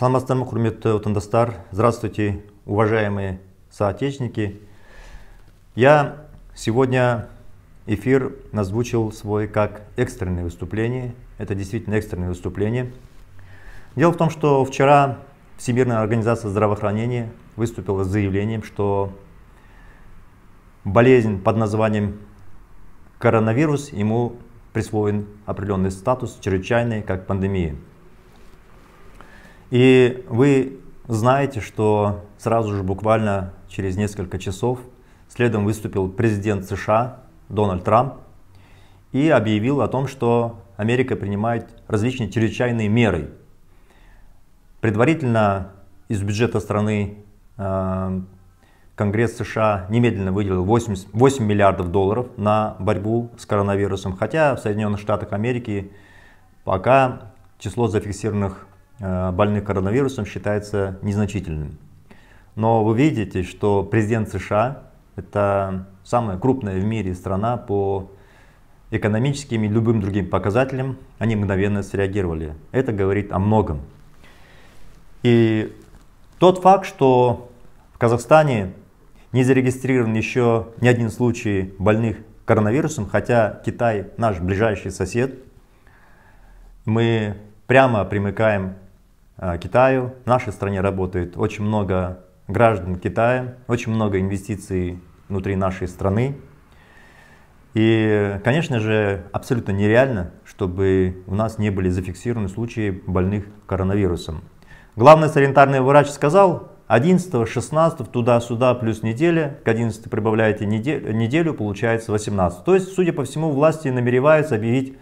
саламатсыздар ма құрметті э, отандастар здравствуйте уважаемые соотечественники я сегодня эфир назвучил свой как экстренное выступление это действительно экстренное выступление дело в том что вчера Всемирная организация здравоохранения выступила с заявлением что болезнь под названием коронавирус ему присвоен определенный статус чрезвычайный, как пандемии и вы знаете, что сразу же буквально через несколько часов следом выступил президент США Дональд Трамп и объявил о том, что Америка принимает различные чрезвычайные меры. Предварительно из бюджета страны э, Конгресс США немедленно выделил 80, 8 миллиардов долларов на борьбу с коронавирусом, хотя в Соединенных Штатах Америки пока число зафиксированных Э, больных коронавирусом считается незначительным. Но вы видите, что президент США – это самая крупная в мире страна по экономическим и любым другим показателям, они мгновенно среагировали. Это говорит о многом. И тот факт, что в Казахстане не зарегистрирован еще ни один случай больных коронавирусом, хотя Китай наш ближайший сосед, мы прямо примыкаем Э, Китаю. В нашей стране работает очень много граждан Китая, очень много инвестиций внутри нашей страны. И, конечно же, абсолютно нереально, чтобы у нас не были зафиксированы случаи больных коронавирусом. Главный санитарный врач сказал, 11, 16, туда-сюда, плюс неделя, к 11 прибавляете неделю, неделю, получается 18. То есть, судя по всему, власти намереваются объявить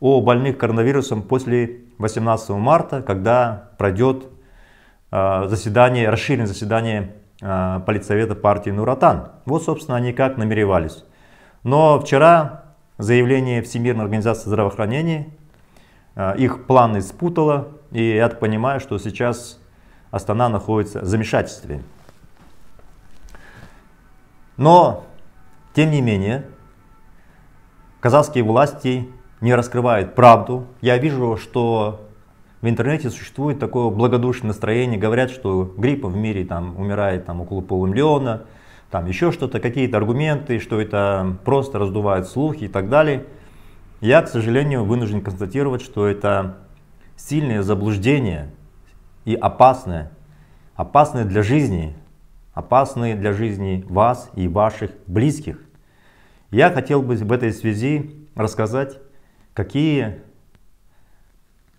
о больных коронавирусом после 18 марта, когда пройдет а, заседание, расширенное заседание а, политсовета партии Нуратан. Вот, собственно, они как намеревались. Но вчера заявление Всемирной организации здравоохранения а, их планы спутало, и я понимаю, что сейчас Астана находится в замешательстве. Но, тем не менее, казахские власти не раскрывает правду. Я вижу, что в интернете существует такое благодушное настроение. Говорят, что гриппа в мире там умирает там, около полумиллиона, там еще что-то, какие-то аргументы, что это просто раздувает слухи и так далее. Я, к сожалению, вынужден констатировать, что это сильное заблуждение и опасное, опасное для жизни, опасные для жизни вас и ваших близких. Я хотел бы в этой связи рассказать какие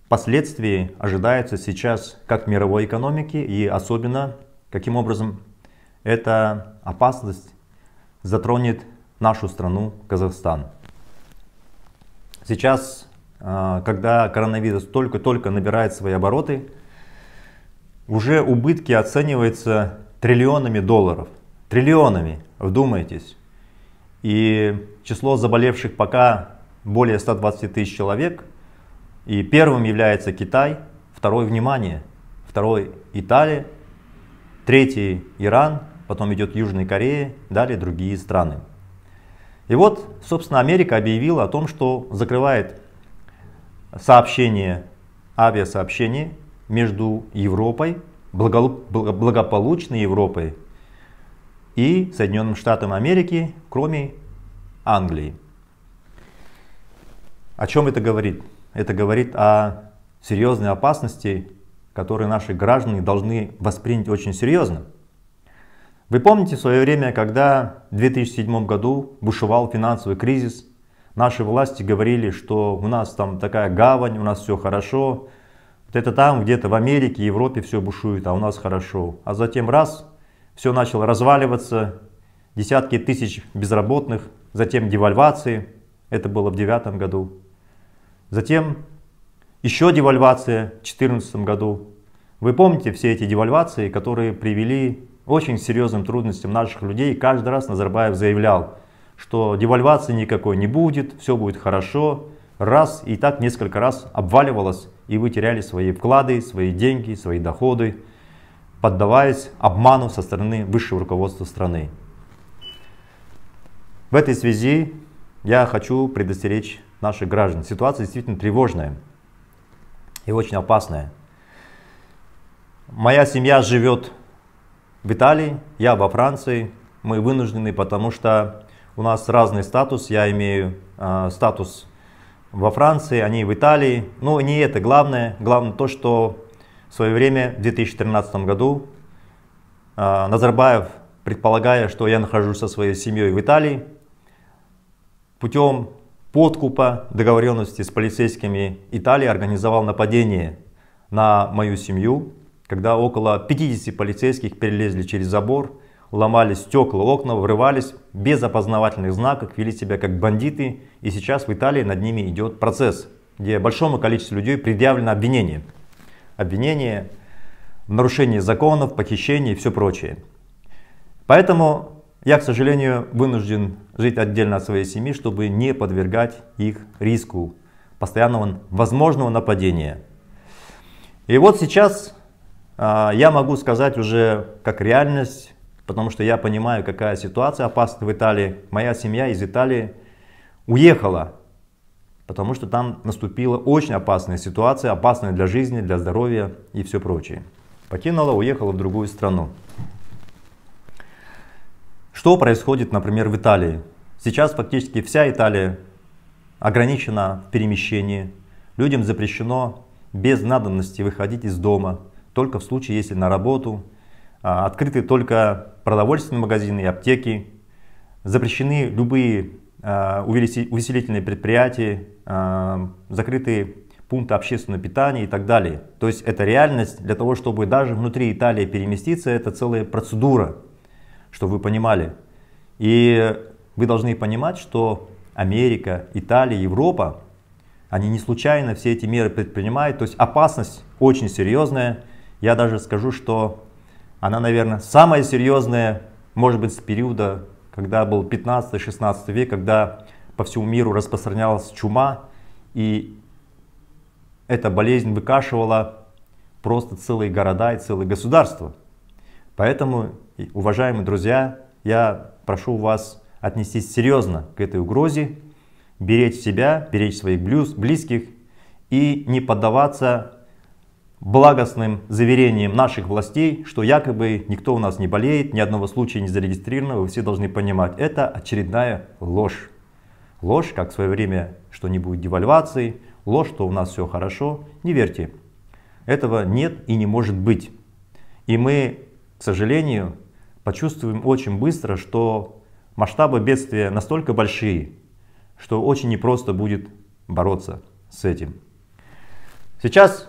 последствия ожидаются сейчас как мировой экономики и особенно каким образом эта опасность затронет нашу страну Казахстан. Сейчас, а, когда коронавирус только-только набирает свои обороты, уже убытки оцениваются триллионами долларов. Триллионами, вдумайтесь. И число заболевших пока более 120 тысяч человек. И первым является Китай, второй – внимание, второй – Италия, третий – Иран, потом идет Южная Корея, далее другие страны. И вот, собственно, Америка объявила о том, что закрывает сообщение, авиасообщение между Европой, благополучной Европой и Соединенным Штатам Америки, кроме Англии. О чем это говорит? Это говорит о серьезной опасности, которую наши граждане должны воспринять очень серьезно. Вы помните в свое время, когда в 2007 году бушевал финансовый кризис, наши власти говорили, что у нас там такая гавань, у нас все хорошо, вот это там где-то в Америке, Европе все бушует, а у нас хорошо. А затем раз, все начало разваливаться, десятки тысяч безработных, затем девальвации, это было в девятом году, Затем еще девальвация в 2014 году. Вы помните все эти девальвации, которые привели очень серьезным трудностям наших людей. Каждый раз Назарбаев заявлял, что девальвации никакой не будет, все будет хорошо. Раз и так несколько раз обваливалось, и вы теряли свои вклады, свои деньги, свои доходы, поддаваясь обману со стороны высшего руководства страны. В этой связи я хочу предостеречь наших граждан. Ситуация действительно тревожная и очень опасная. Моя семья живет в Италии, я во Франции. Мы вынуждены, потому что у нас разный статус. Я имею э, статус во Франции, они в Италии. Но не это главное. Главное то, что в свое время, в 2013 году, э, Назарбаев, предполагая, что я нахожусь со своей семьей в Италии, путем подкупа, договоренности с полицейскими Италии организовал нападение на мою семью, когда около 50 полицейских перелезли через забор, ломали стекла, окна, врывались без опознавательных знаков, вели себя как бандиты. И сейчас в Италии над ними идет процесс, где большому количеству людей предъявлено обвинение. Обвинение в нарушении законов, похищении и все прочее. Поэтому я, к сожалению, вынужден жить отдельно от своей семьи, чтобы не подвергать их риску постоянного возможного нападения. И вот сейчас э, я могу сказать уже как реальность, потому что я понимаю, какая ситуация опасна в Италии. Моя семья из Италии уехала, потому что там наступила очень опасная ситуация, опасная для жизни, для здоровья и все прочее. Покинула, уехала в другую страну. Что происходит, например, в Италии? Сейчас фактически вся Италия ограничена в перемещении. Людям запрещено без надобности выходить из дома, только в случае, если на работу. А, открыты только продовольственные магазины и аптеки. Запрещены любые а, увеселительные предприятия, а, закрыты пункты общественного питания и так далее. То есть это реальность для того, чтобы даже внутри Италии переместиться, это целая процедура чтобы вы понимали. И вы должны понимать, что Америка, Италия, Европа, они не случайно все эти меры предпринимают. То есть опасность очень серьезная. Я даже скажу, что она, наверное, самая серьезная, может быть, с периода, когда был 15-16 век, когда по всему миру распространялась чума, и эта болезнь выкашивала просто целые города и целые государства. Поэтому Уважаемые друзья, я прошу вас отнестись серьезно к этой угрозе, беречь себя, беречь своих близких и не поддаваться благостным заверениям наших властей, что якобы никто у нас не болеет, ни одного случая не зарегистрировано, вы все должны понимать, это очередная ложь. Ложь, как в свое время, что не будет девальвации, ложь, что у нас все хорошо, не верьте. Этого нет и не может быть. И мы, к сожалению, почувствуем очень быстро, что масштабы бедствия настолько большие, что очень непросто будет бороться с этим. Сейчас,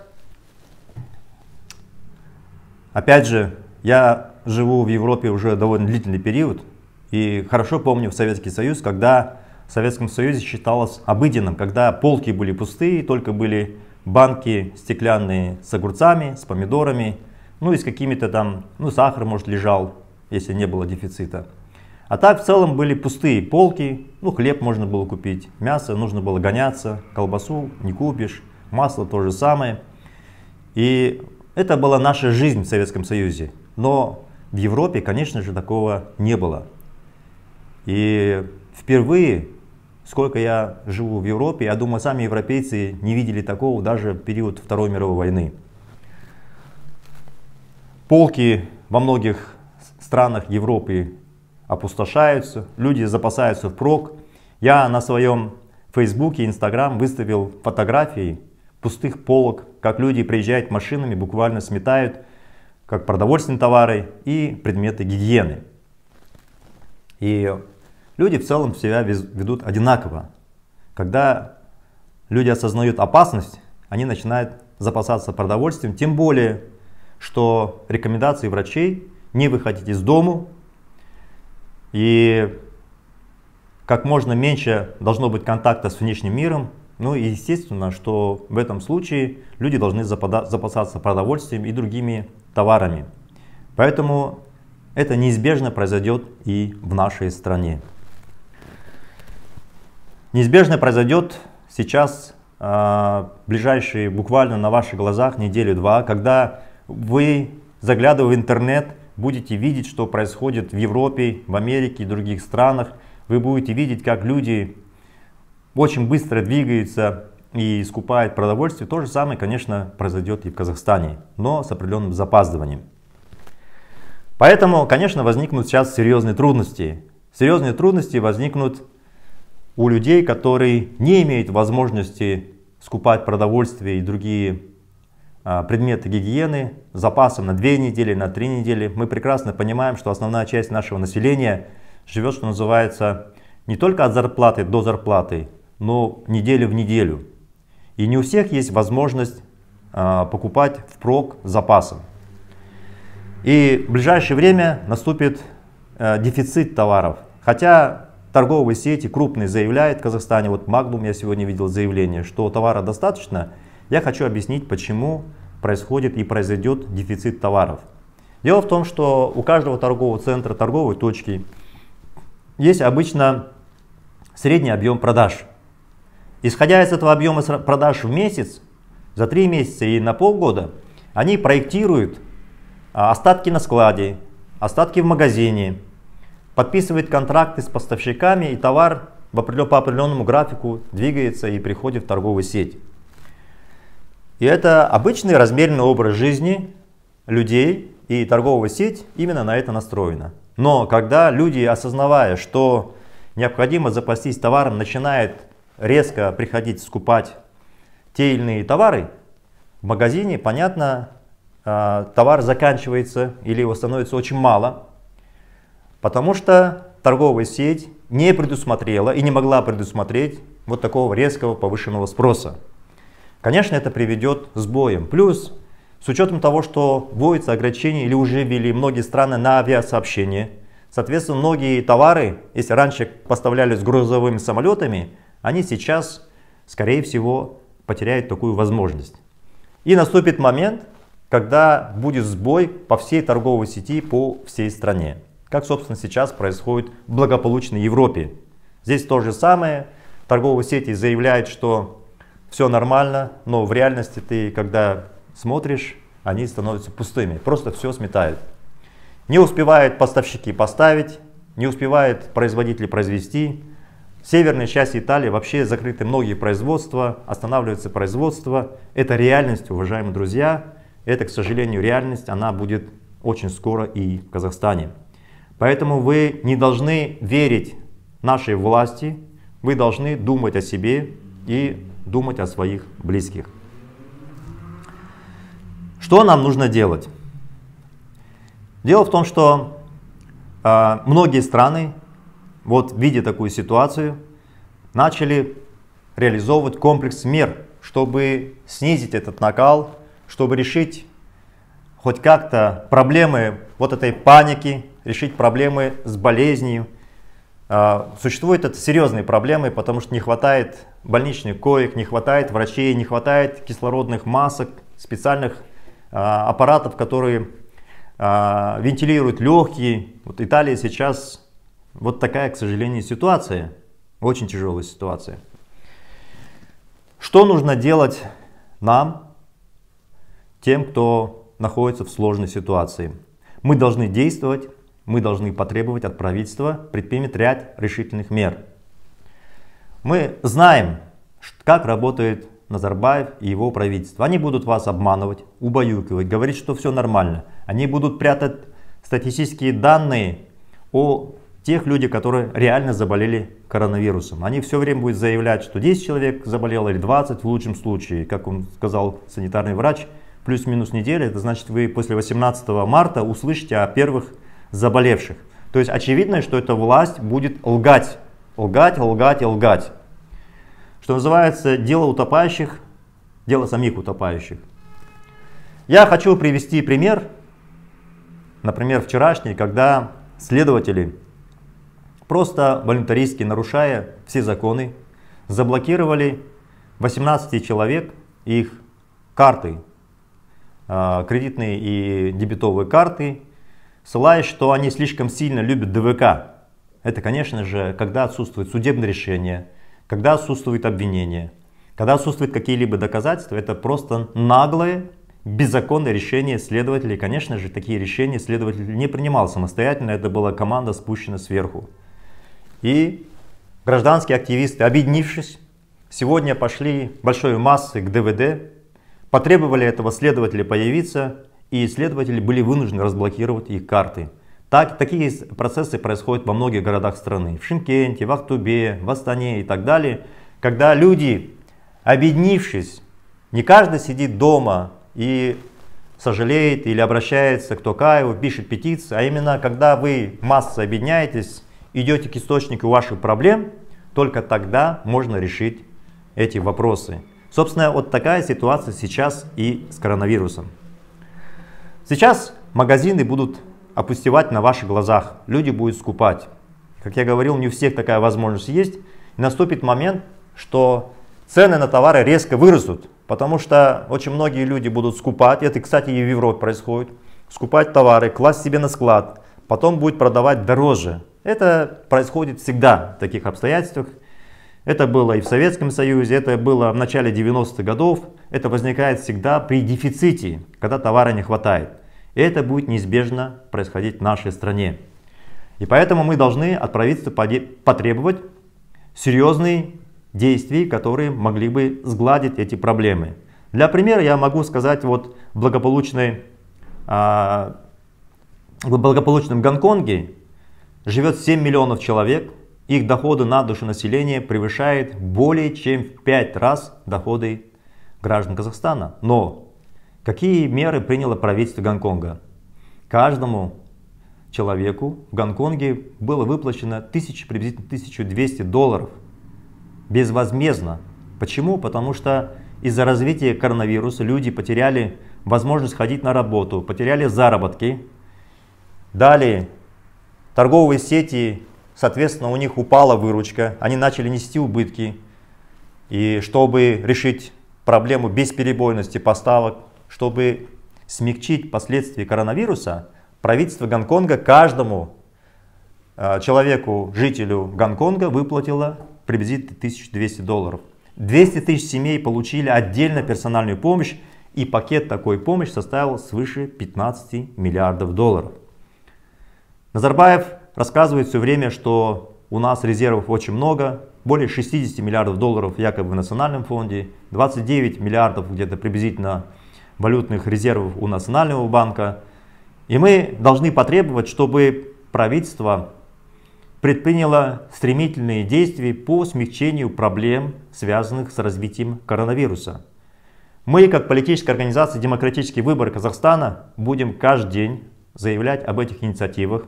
опять же, я живу в Европе уже довольно длительный период и хорошо помню в Советский Союз, когда в Советском Союзе считалось обыденным, когда полки были пустые, только были банки стеклянные с огурцами, с помидорами, ну и с какими-то там, ну сахар может лежал, если не было дефицита. А так в целом были пустые полки, ну хлеб можно было купить, мясо нужно было гоняться, колбасу не купишь, масло то же самое. И это была наша жизнь в Советском Союзе. Но в Европе, конечно же, такого не было. И впервые, сколько я живу в Европе, я думаю, сами европейцы не видели такого даже в период Второй мировой войны. Полки во многих странах Европы опустошаются, люди запасаются впрок. Я на своем Фейсбуке, Инстаграм выставил фотографии пустых полок, как люди приезжают машинами, буквально сметают как продовольственные товары и предметы гигиены. И люди в целом себя ведут одинаково. Когда люди осознают опасность, они начинают запасаться продовольствием, тем более, что рекомендации врачей не выходить из дому. И как можно меньше должно быть контакта с внешним миром. Ну и естественно, что в этом случае люди должны запасаться продовольствием и другими товарами. Поэтому это неизбежно произойдет и в нашей стране. Неизбежно произойдет сейчас э, ближайшие, буквально на ваших глазах, неделю-два, когда вы, заглядывая в интернет, будете видеть, что происходит в Европе, в Америке и других странах. Вы будете видеть, как люди очень быстро двигаются и скупают продовольствие. То же самое, конечно, произойдет и в Казахстане, но с определенным запаздыванием. Поэтому, конечно, возникнут сейчас серьезные трудности. Серьезные трудности возникнут у людей, которые не имеют возможности скупать продовольствие и другие Э, предметы гигиены запасом на 2 недели, на 3 недели. Мы прекрасно понимаем, что основная часть нашего населения живет, что называется, не только от зарплаты до зарплаты, но неделю в неделю. И не у всех есть возможность э, покупать впрок запасом. И в ближайшее время наступит э, дефицит товаров. Хотя торговые сети крупные заявляют в Казахстане, вот Магнум я сегодня видел заявление, что товара достаточно – я хочу объяснить, почему происходит и произойдет дефицит товаров. Дело в том, что у каждого торгового центра, торговой точки есть обычно средний объем продаж. Исходя из этого объема продаж в месяц, за три месяца и на полгода, они проектируют а, остатки на складе, остатки в магазине, подписывают контракты с поставщиками и товар по определенному графику двигается и приходит в торговую сеть. И это обычный размеренный образ жизни людей, и торговая сеть именно на это настроена. Но когда люди, осознавая, что необходимо запастись товаром, начинают резко приходить скупать те или иные товары, в магазине, понятно, а, товар заканчивается или его становится очень мало, потому что торговая сеть не предусмотрела и не могла предусмотреть вот такого резкого повышенного спроса. Конечно, это приведет к сбоям. Плюс, с учетом того, что вводятся ограничения или уже ввели многие страны на авиасообщение, соответственно, многие товары, если раньше поставлялись грузовыми самолетами, они сейчас, скорее всего, потеряют такую возможность. И наступит момент, когда будет сбой по всей торговой сети по всей стране. Как, собственно, сейчас происходит в благополучной Европе. Здесь то же самое. Торговые сети заявляют, что все нормально, но в реальности ты, когда смотришь, они становятся пустыми, просто все сметают. Не успевают поставщики поставить, не успевают производители произвести. В северной части Италии вообще закрыты многие производства, останавливается производство. Это реальность, уважаемые друзья. Это, к сожалению, реальность, она будет очень скоро и в Казахстане. Поэтому вы не должны верить нашей власти, вы должны думать о себе и думать о своих близких. Что нам нужно делать? Дело в том, что э, многие страны, вот видя такую ситуацию, начали реализовывать комплекс мер, чтобы снизить этот накал, чтобы решить хоть как-то проблемы вот этой паники, решить проблемы с болезнью, а, существуют это серьезные проблемы, потому что не хватает больничных коек, не хватает врачей, не хватает кислородных масок, специальных а, аппаратов, которые а, вентилируют легкие. Вот Италия сейчас вот такая, к сожалению, ситуация, очень тяжелая ситуация. Что нужно делать нам, тем, кто находится в сложной ситуации? Мы должны действовать мы должны потребовать от правительства предпринять ряд решительных мер. Мы знаем, как работает Назарбаев и его правительство. Они будут вас обманывать, убаюкивать, говорить, что все нормально. Они будут прятать статистические данные о тех людях, которые реально заболели коронавирусом. Они все время будут заявлять, что 10 человек заболело или 20 в лучшем случае, как он сказал санитарный врач, плюс-минус неделя. Это значит, вы после 18 марта услышите о первых заболевших. То есть очевидно, что эта власть будет лгать, лгать, лгать и лгать. Что называется, дело утопающих, дело самих утопающих. Я хочу привести пример, например, вчерашний, когда следователи, просто волонтаристски нарушая все законы, заблокировали 18 человек их карты, а, кредитные и дебетовые карты, ссылаясь, что они слишком сильно любят ДВК. Это, конечно же, когда отсутствует судебное решение, когда отсутствует обвинение, когда отсутствуют какие-либо доказательства, это просто наглое, беззаконное решение следователей. Конечно же, такие решения следователь не принимал самостоятельно, это была команда спущена сверху. И гражданские активисты, объединившись, сегодня пошли большой массой к ДВД, потребовали этого следователя появиться и исследователи были вынуждены разблокировать их карты. Так, такие процессы происходят во многих городах страны. В Шимкенте, в Ахтубе, в Астане и так далее. Когда люди, объединившись, не каждый сидит дома и сожалеет или обращается к Токаеву, пишет петиции, а именно когда вы массой объединяетесь, идете к источнику ваших проблем, только тогда можно решить эти вопросы. Собственно, вот такая ситуация сейчас и с коронавирусом. Сейчас магазины будут опустевать на ваших глазах, люди будут скупать. Как я говорил, не у всех такая возможность есть. И наступит момент, что цены на товары резко вырастут, потому что очень многие люди будут скупать, это, кстати, и в Европе происходит, скупать товары, класть себе на склад, потом будет продавать дороже. Это происходит всегда в таких обстоятельствах. Это было и в Советском Союзе, это было в начале 90-х годов. Это возникает всегда при дефиците, когда товара не хватает. И это будет неизбежно происходить в нашей стране. И поэтому мы должны от правительства потребовать серьезные действия, которые могли бы сгладить эти проблемы. Для примера я могу сказать вот в а, в благополучном Гонконге живет 7 миллионов человек, их доходы на душу населения превышают более чем в 5 раз доходы граждан Казахстана. Но какие меры приняло правительство Гонконга? Каждому человеку в Гонконге было выплачено 1000, приблизительно 1200 долларов безвозмездно. Почему? Потому что из-за развития коронавируса люди потеряли возможность ходить на работу, потеряли заработки. Далее торговые сети соответственно, у них упала выручка, они начали нести убытки. И чтобы решить проблему бесперебойности поставок, чтобы смягчить последствия коронавируса, правительство Гонконга каждому э, человеку, жителю Гонконга выплатило приблизительно 1200 долларов. 200 тысяч семей получили отдельно персональную помощь, и пакет такой помощи составил свыше 15 миллиардов долларов. Назарбаев рассказывает все время, что у нас резервов очень много, более 60 миллиардов долларов якобы в национальном фонде, 29 миллиардов где-то приблизительно валютных резервов у Национального банка. И мы должны потребовать, чтобы правительство предприняло стремительные действия по смягчению проблем, связанных с развитием коронавируса. Мы, как политическая организация «Демократический выбор Казахстана», будем каждый день заявлять об этих инициативах,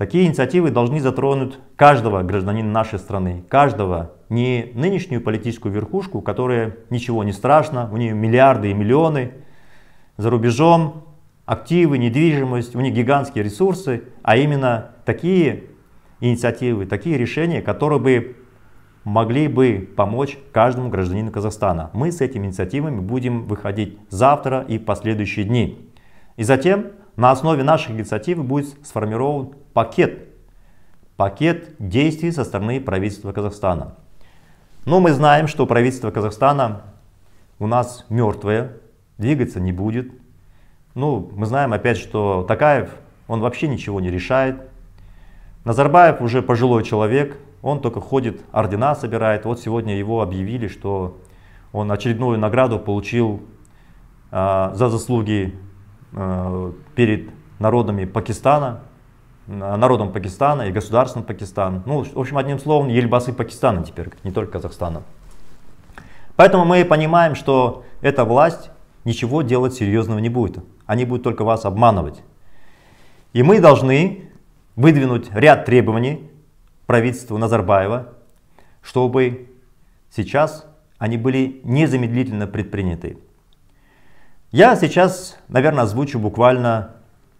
Такие инициативы должны затронуть каждого гражданина нашей страны, каждого, не нынешнюю политическую верхушку, которая ничего не страшно, у нее миллиарды и миллионы за рубежом, активы, недвижимость, у них гигантские ресурсы, а именно такие инициативы, такие решения, которые бы могли бы помочь каждому гражданину Казахстана. Мы с этими инициативами будем выходить завтра и в последующие дни. И затем на основе наших инициатив будет сформирован пакет, пакет действий со стороны правительства Казахстана. Но мы знаем, что правительство Казахстана у нас мертвое, двигаться не будет. Ну, мы знаем опять, что Такаев, он вообще ничего не решает. Назарбаев уже пожилой человек, он только ходит, ордена собирает. Вот сегодня его объявили, что он очередную награду получил э, за заслуги э, перед народами Пакистана. Э, народом Пакистана и государством Пакистана. Ну, в общем, одним словом, ельбасы Пакистана теперь, не только Казахстана. Поэтому мы понимаем, что эта власть ничего делать серьезного не будет. Они будут только вас обманывать. И мы должны выдвинуть ряд требований правительству Назарбаева, чтобы сейчас они были незамедлительно предприняты. Я сейчас, наверное, озвучу буквально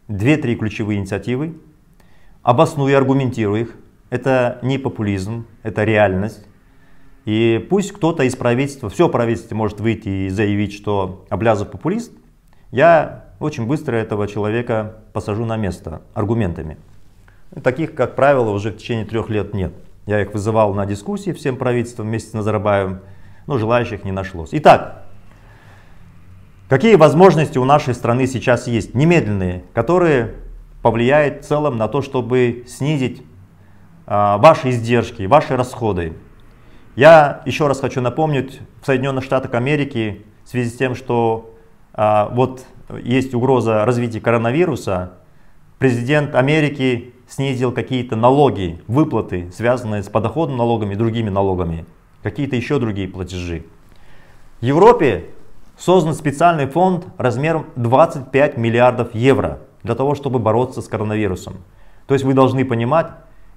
2-3 ключевые инициативы, обосную и аргументирую их. Это не популизм, это реальность. И пусть кто-то из правительства, все правительство может выйти и заявить, что Облязов популист, я очень быстро этого человека посажу на место аргументами. Таких, как правило, уже в течение трех лет нет. Я их вызывал на дискуссии всем правительством вместе с Назарбаевым, но желающих не нашлось. Итак, какие возможности у нашей страны сейчас есть, немедленные, которые повлияет в целом на то, чтобы снизить а, ваши издержки, ваши расходы. Я еще раз хочу напомнить, в Соединенных Штатах Америки в связи с тем, что а, вот есть угроза развития коронавируса, президент Америки снизил какие-то налоги, выплаты, связанные с подоходным налогами и другими налогами, какие-то еще другие платежи. В Европе создан специальный фонд размером 25 миллиардов евро – для того, чтобы бороться с коронавирусом. То есть вы должны понимать,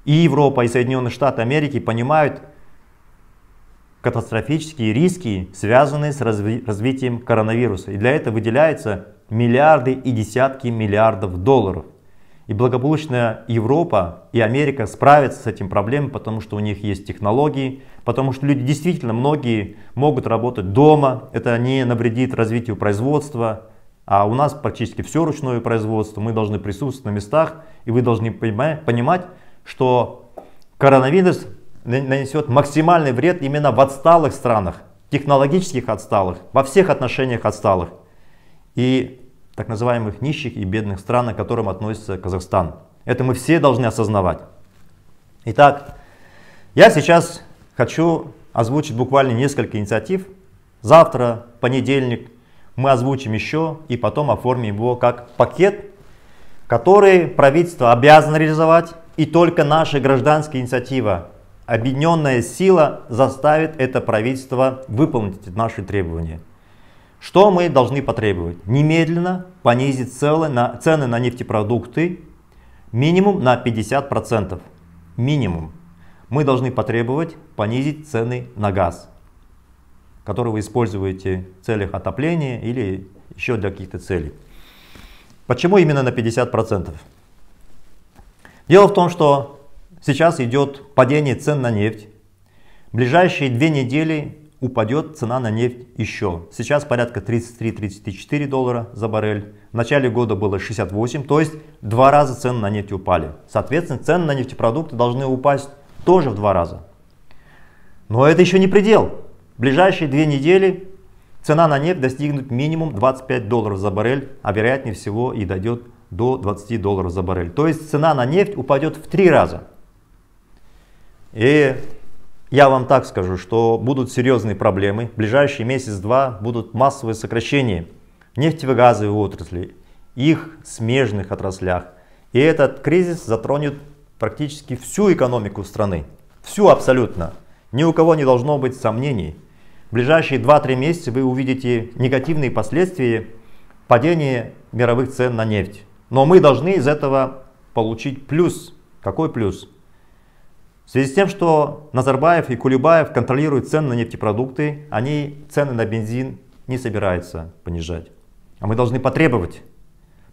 и Европа, и Соединенные Штаты Америки понимают катастрофические риски, связанные с разви развитием коронавируса. И для этого выделяются миллиарды и десятки миллиардов долларов. И благополучная Европа и Америка справятся с этим проблемой, потому что у них есть технологии, потому что люди действительно многие могут работать дома, это не навредит развитию производства, а у нас практически все ручное производство, мы должны присутствовать на местах, и вы должны понимать, что коронавирус нанесет максимальный вред именно в отсталых странах, технологических отсталых, во всех отношениях отсталых и так называемых нищих и бедных стран, к которым относится Казахстан. Это мы все должны осознавать. Итак, я сейчас хочу озвучить буквально несколько инициатив. Завтра, понедельник, мы озвучим еще и потом оформим его как пакет, который правительство обязано реализовать, и только наша гражданская инициатива, объединенная сила заставит это правительство выполнить наши требования. Что мы должны потребовать? Немедленно понизить цены на, цены на нефтепродукты минимум на 50%. Минимум. Мы должны потребовать понизить цены на газ который вы используете в целях отопления или еще для каких-то целей. Почему именно на 50%? Дело в том, что сейчас идет падение цен на нефть. В ближайшие две недели упадет цена на нефть еще. Сейчас порядка 33-34 доллара за баррель. В начале года было 68, то есть два раза цены на нефть упали. Соответственно, цены на нефтепродукты должны упасть тоже в два раза. Но это еще не предел ближайшие две недели цена на нефть достигнет минимум 25 долларов за баррель, а вероятнее всего и дойдет до 20 долларов за баррель. То есть цена на нефть упадет в три раза. И я вам так скажу, что будут серьезные проблемы. В ближайшие месяц-два будут массовые сокращения нефтегазовой отрасли, их смежных отраслях. И этот кризис затронет практически всю экономику страны. Всю абсолютно. Ни у кого не должно быть сомнений в ближайшие 2-3 месяца вы увидите негативные последствия падения мировых цен на нефть. Но мы должны из этого получить плюс. Какой плюс? В связи с тем, что Назарбаев и Кулебаев контролируют цены на нефтепродукты, они цены на бензин не собираются понижать. А мы должны потребовать.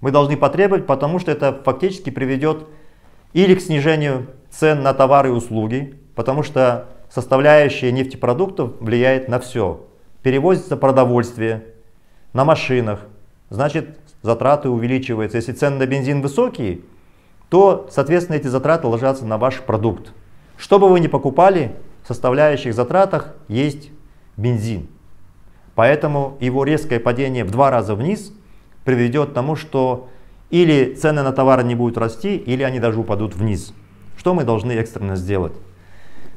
Мы должны потребовать, потому что это фактически приведет или к снижению цен на товары и услуги, потому что составляющая нефтепродуктов влияет на все. Перевозится продовольствие на машинах, значит затраты увеличиваются. Если цены на бензин высокие, то, соответственно, эти затраты ложатся на ваш продукт. Что бы вы ни покупали, в составляющих затратах есть бензин. Поэтому его резкое падение в два раза вниз приведет к тому, что или цены на товары не будут расти, или они даже упадут вниз. Что мы должны экстренно сделать?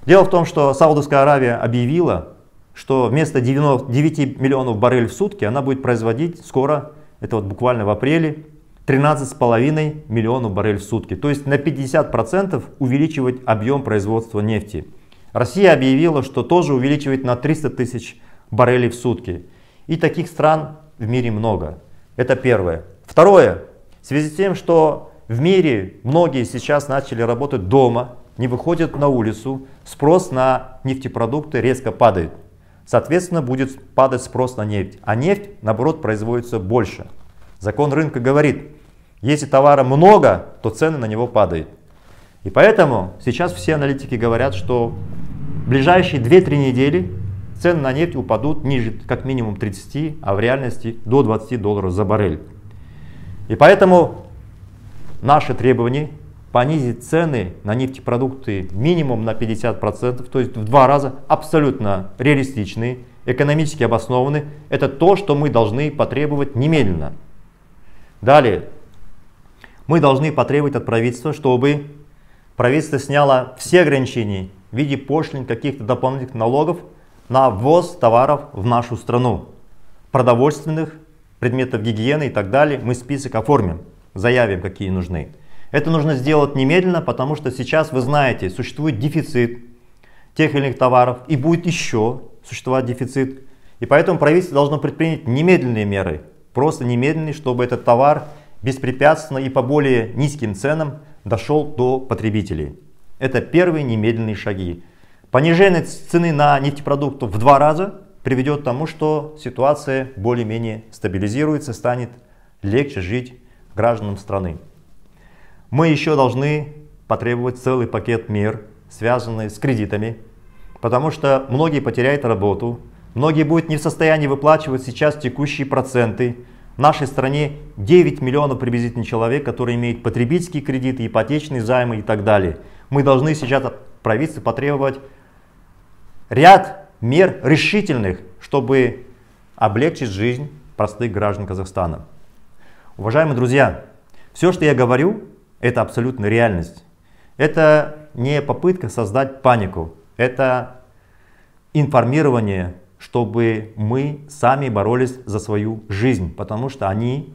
Дело в том, что Саудовская Аравия объявила, что вместо 9 миллионов баррелей в сутки она будет производить скоро, это вот буквально в апреле, 13,5 миллионов баррелей в сутки. То есть на 50% увеличивать объем производства нефти. Россия объявила, что тоже увеличивает на 300 тысяч баррелей в сутки. И таких стран в мире много. Это первое. Второе. В связи с тем, что в мире многие сейчас начали работать дома, не выходят на улицу, спрос на нефтепродукты резко падает. Соответственно, будет падать спрос на нефть. А нефть, наоборот, производится больше. Закон рынка говорит, если товара много, то цены на него падают. И поэтому сейчас все аналитики говорят, что в ближайшие 2-3 недели цены на нефть упадут ниже как минимум 30, а в реальности до 20 долларов за баррель. И поэтому наши требования понизить цены на нефтепродукты минимум на 50%, то есть в два раза, абсолютно реалистичные, экономически обоснованы. Это то, что мы должны потребовать немедленно. Далее, мы должны потребовать от правительства, чтобы правительство сняло все ограничения в виде пошлин, каких-то дополнительных налогов на ввоз товаров в нашу страну, продовольственных, предметов гигиены и так далее. Мы список оформим, заявим, какие нужны. Это нужно сделать немедленно, потому что сейчас, вы знаете, существует дефицит тех или иных товаров и будет еще существовать дефицит. И поэтому правительство должно предпринять немедленные меры, просто немедленные, чтобы этот товар беспрепятственно и по более низким ценам дошел до потребителей. Это первые немедленные шаги. Понижение цены на нефтепродукты в два раза приведет к тому, что ситуация более-менее стабилизируется, станет легче жить гражданам страны. Мы еще должны потребовать целый пакет мер, связанный с кредитами, потому что многие потеряют работу, многие будут не в состоянии выплачивать сейчас текущие проценты. В нашей стране 9 миллионов приблизительно человек, которые имеют потребительские кредиты, ипотечные займы и так далее. Мы должны сейчас от правительства потребовать ряд мер решительных, чтобы облегчить жизнь простых граждан Казахстана. Уважаемые друзья, все, что я говорю, это абсолютно реальность. Это не попытка создать панику. Это информирование, чтобы мы сами боролись за свою жизнь. Потому что они,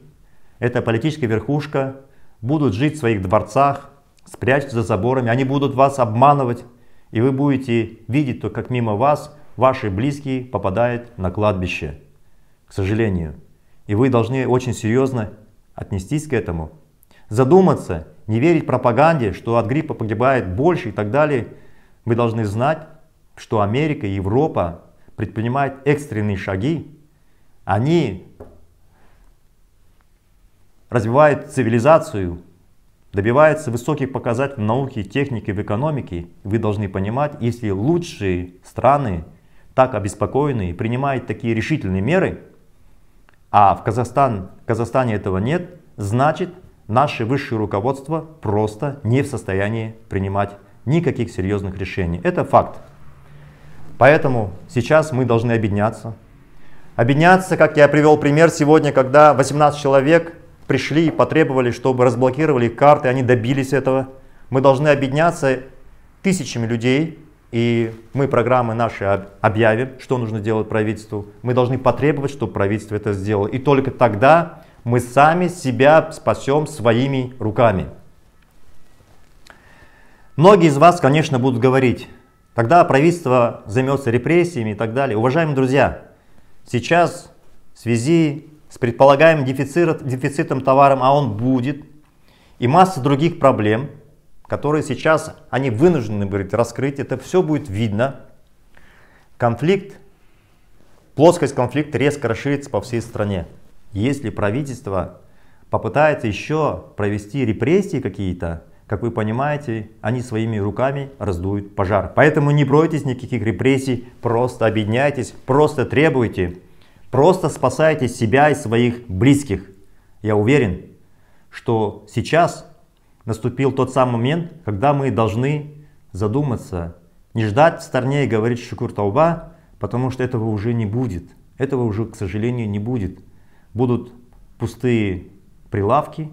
эта политическая верхушка, будут жить в своих дворцах, спрячутся за заборами. Они будут вас обманывать. И вы будете видеть то, как мимо вас ваши близкие попадают на кладбище. К сожалению. И вы должны очень серьезно отнестись к этому задуматься, не верить пропаганде, что от гриппа погибает больше и так далее. Вы должны знать, что Америка и Европа предпринимают экстренные шаги. Они развивают цивилизацию, добиваются высоких показателей в науке, технике, в экономике. Вы должны понимать, если лучшие страны так обеспокоены и принимают такие решительные меры, а в Казахстан, в Казахстане этого нет, значит наше высшее руководство просто не в состоянии принимать никаких серьезных решений. Это факт. Поэтому сейчас мы должны объединяться. Объединяться, как я привел пример сегодня, когда 18 человек пришли и потребовали, чтобы разблокировали их карты, они добились этого. Мы должны объединяться тысячами людей, и мы программы наши объявим, что нужно делать правительству. Мы должны потребовать, чтобы правительство это сделало. И только тогда мы сами себя спасем своими руками. Многие из вас, конечно, будут говорить, тогда правительство займется репрессиями и так далее. Уважаемые друзья, сейчас в связи с предполагаемым дефицит, дефицитом товаром, а он будет, и масса других проблем, которые сейчас они вынуждены будут раскрыть, это все будет видно. Конфликт, плоскость конфликта резко расширится по всей стране. Если правительство попытается еще провести репрессии какие-то, как вы понимаете, они своими руками раздуют пожар. Поэтому не бойтесь никаких репрессий, просто объединяйтесь, просто требуйте, просто спасайте себя и своих близких. Я уверен, что сейчас наступил тот самый момент, когда мы должны задуматься, не ждать в стороне и говорить «Шукур Тауба», потому что этого уже не будет. Этого уже, к сожалению, не будет будут пустые прилавки,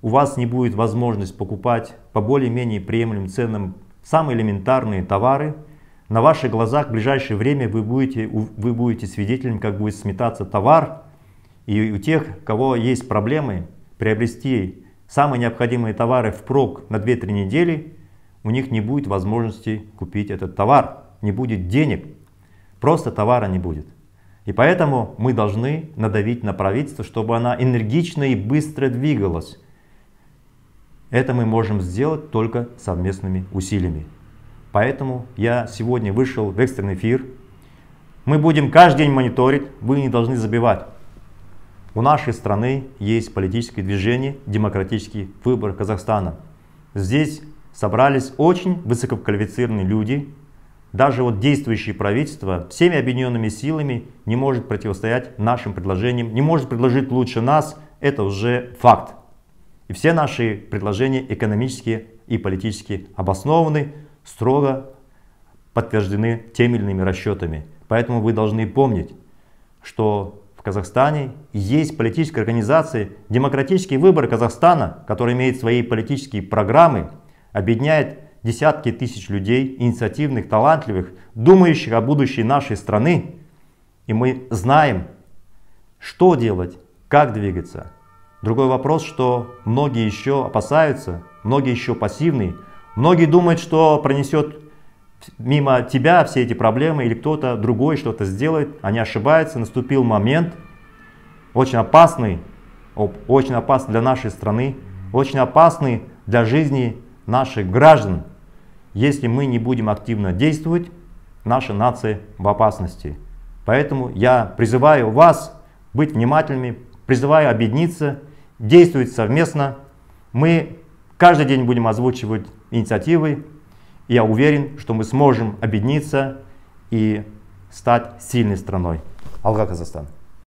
у вас не будет возможность покупать по более-менее приемлемым ценам самые элементарные товары. На ваших глазах в ближайшее время вы будете, вы будете свидетелем, как будет сметаться товар. И у тех, у кого есть проблемы приобрести самые необходимые товары впрок на 2-3 недели, у них не будет возможности купить этот товар, не будет денег, просто товара не будет. И поэтому мы должны надавить на правительство, чтобы она энергично и быстро двигалась. Это мы можем сделать только совместными усилиями. Поэтому я сегодня вышел в экстренный эфир. Мы будем каждый день мониторить, вы не должны забивать. У нашей страны есть политическое движение «Демократический выбор Казахстана». Здесь собрались очень высококвалифицированные люди, даже вот действующее правительство всеми объединенными силами не может противостоять нашим предложениям, не может предложить лучше нас, это уже факт. И все наши предложения экономические и политически обоснованы, строго подтверждены теми или иными расчетами. Поэтому вы должны помнить, что в Казахстане есть политические организации, «Демократический выбор Казахстана», которая имеет свои политические программы, объединяет десятки тысяч людей, инициативных, талантливых, думающих о будущей нашей страны. И мы знаем, что делать, как двигаться. Другой вопрос, что многие еще опасаются, многие еще пассивны, многие думают, что пронесет мимо тебя все эти проблемы или кто-то другой что-то сделает, они ошибаются, наступил момент, очень опасный, очень опасный для нашей страны, очень опасный для жизни наших граждан. Если мы не будем активно действовать, наша нация в опасности. Поэтому я призываю вас быть внимательными, призываю объединиться, действовать совместно. Мы каждый день будем озвучивать инициативы. И я уверен, что мы сможем объединиться и стать сильной страной. Алга, Казахстан.